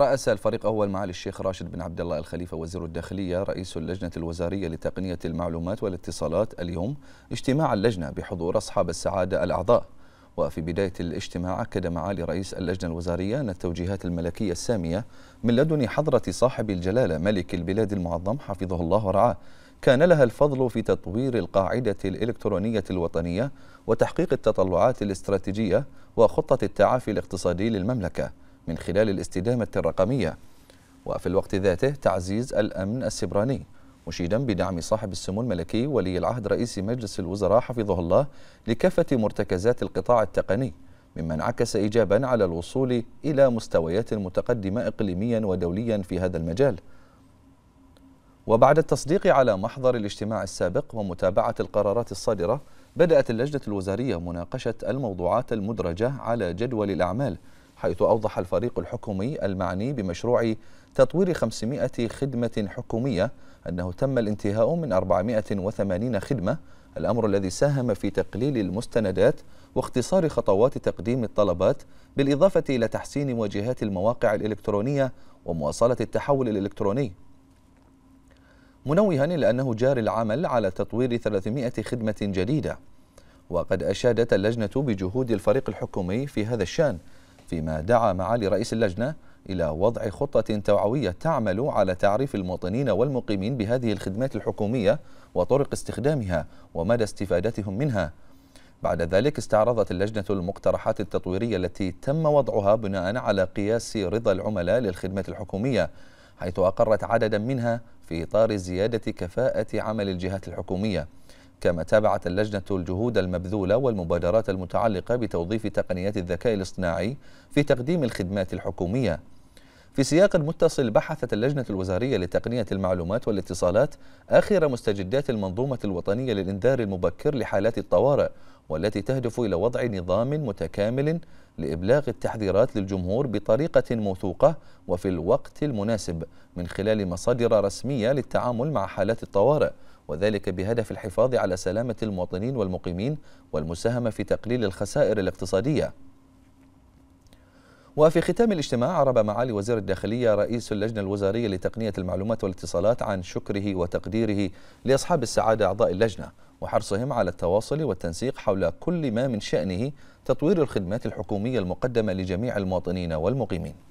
رأس الفريق أول معالي الشيخ راشد بن عبد الله الخليفة وزير الداخلية رئيس اللجنة الوزارية لتقنية المعلومات والاتصالات اليوم اجتماع اللجنة بحضور أصحاب السعادة الأعضاء وفي بداية الاجتماع أكد معالي رئيس اللجنة الوزارية أن التوجيهات الملكية السامية من لدن حضرة صاحب الجلالة ملك البلاد المعظم حفظه الله ورعاه كان لها الفضل في تطوير القاعدة الإلكترونية الوطنية وتحقيق التطلعات الاستراتيجية وخطة التعافي الاقتصادي للمملكة من خلال الاستدامة الرقمية وفي الوقت ذاته تعزيز الأمن السبراني مشيدا بدعم صاحب السمو الملكي ولي العهد رئيس مجلس الوزراء حفظه الله لكافة مرتكزات القطاع التقني مما انعكس إيجابا على الوصول إلى مستويات متقدمة إقليميا ودوليا في هذا المجال وبعد التصديق على محضر الاجتماع السابق ومتابعة القرارات الصادرة بدأت اللجنة الوزارية مناقشة الموضوعات المدرجة على جدول الأعمال حيث أوضح الفريق الحكومي المعني بمشروع تطوير 500 خدمة حكومية أنه تم الانتهاء من 480 خدمة الأمر الذي ساهم في تقليل المستندات واختصار خطوات تقديم الطلبات بالإضافة إلى تحسين واجهات المواقع الإلكترونية ومواصلة التحول الإلكتروني منوها إلى أنه جار العمل على تطوير 300 خدمة جديدة وقد أشادت اللجنة بجهود الفريق الحكومي في هذا الشأن فيما دعا معالي رئيس اللجنة إلى وضع خطة توعوية تعمل على تعريف المواطنين والمقيمين بهذه الخدمات الحكومية وطرق استخدامها ومدى استفادتهم منها بعد ذلك استعرضت اللجنة المقترحات التطويرية التي تم وضعها بناء على قياس رضا العملاء للخدمات الحكومية حيث أقرت عددا منها في إطار زيادة كفاءة عمل الجهات الحكومية كما تابعت اللجنة الجهود المبذولة والمبادرات المتعلقة بتوظيف تقنيات الذكاء الاصطناعي في تقديم الخدمات الحكومية في سياق متصل بحثت اللجنة الوزارية لتقنية المعلومات والاتصالات آخر مستجدات المنظومة الوطنية للإنذار المبكر لحالات الطوارئ والتي تهدف إلى وضع نظام متكامل لإبلاغ التحذيرات للجمهور بطريقة موثوقة وفي الوقت المناسب من خلال مصادر رسمية للتعامل مع حالات الطوارئ وذلك بهدف الحفاظ على سلامة المواطنين والمقيمين والمساهمة في تقليل الخسائر الاقتصادية وفي ختام الاجتماع عرب معالي وزير الداخلية رئيس اللجنة الوزارية لتقنية المعلومات والاتصالات عن شكره وتقديره لأصحاب السعادة أعضاء اللجنة وحرصهم على التواصل والتنسيق حول كل ما من شأنه تطوير الخدمات الحكومية المقدمة لجميع المواطنين والمقيمين